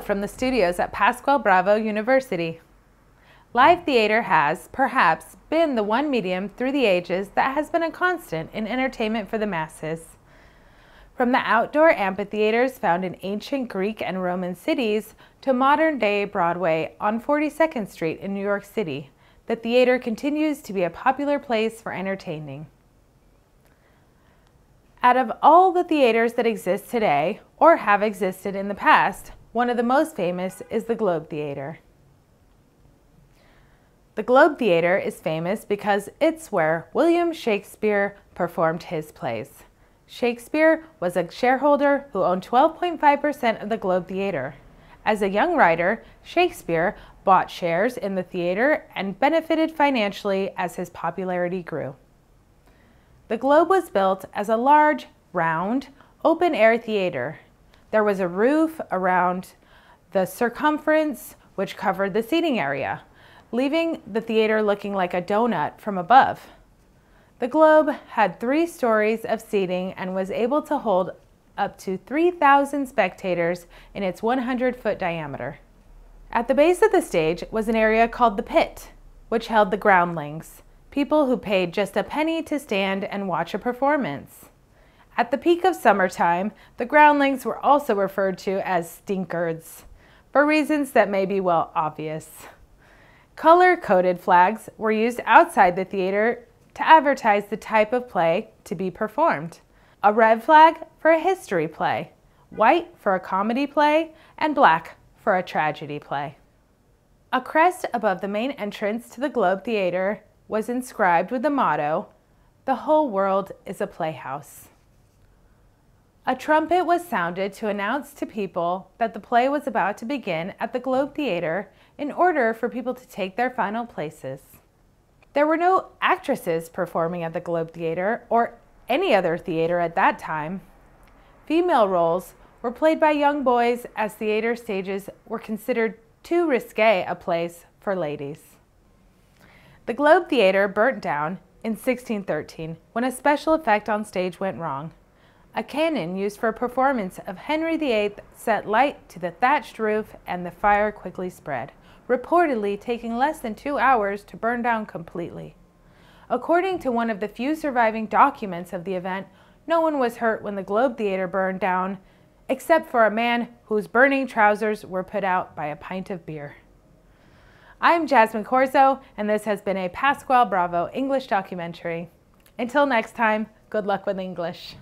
from the studios at Pascual Bravo University. Live theater has, perhaps, been the one medium through the ages that has been a constant in entertainment for the masses. From the outdoor amphitheaters found in ancient Greek and Roman cities to modern-day Broadway on 42nd Street in New York City, the theater continues to be a popular place for entertaining. Out of all the theaters that exist today, or have existed in the past, one of the most famous is the Globe Theater. The Globe Theater is famous because it's where William Shakespeare performed his plays. Shakespeare was a shareholder who owned 12.5% of the Globe Theater. As a young writer, Shakespeare bought shares in the theater and benefited financially as his popularity grew. The Globe was built as a large, round, open-air theater there was a roof around the circumference, which covered the seating area, leaving the theater looking like a donut from above. The Globe had three stories of seating and was able to hold up to 3,000 spectators in its 100 foot diameter. At the base of the stage was an area called the pit, which held the groundlings, people who paid just a penny to stand and watch a performance. At the peak of summertime, the groundlings were also referred to as stinkards, for reasons that may be well obvious. Color-coded flags were used outside the theater to advertise the type of play to be performed. A red flag for a history play, white for a comedy play, and black for a tragedy play. A crest above the main entrance to the Globe Theater was inscribed with the motto, The whole world is a playhouse. A trumpet was sounded to announce to people that the play was about to begin at the Globe Theatre in order for people to take their final places. There were no actresses performing at the Globe Theatre or any other theatre at that time. Female roles were played by young boys as theatre stages were considered too risque a place for ladies. The Globe Theatre burnt down in 1613 when a special effect on stage went wrong a cannon used for a performance of Henry VIII set light to the thatched roof and the fire quickly spread, reportedly taking less than two hours to burn down completely. According to one of the few surviving documents of the event, no one was hurt when the Globe Theater burned down, except for a man whose burning trousers were put out by a pint of beer. I'm Jasmine Corzo, and this has been a Pasquale Bravo English documentary. Until next time, good luck with English.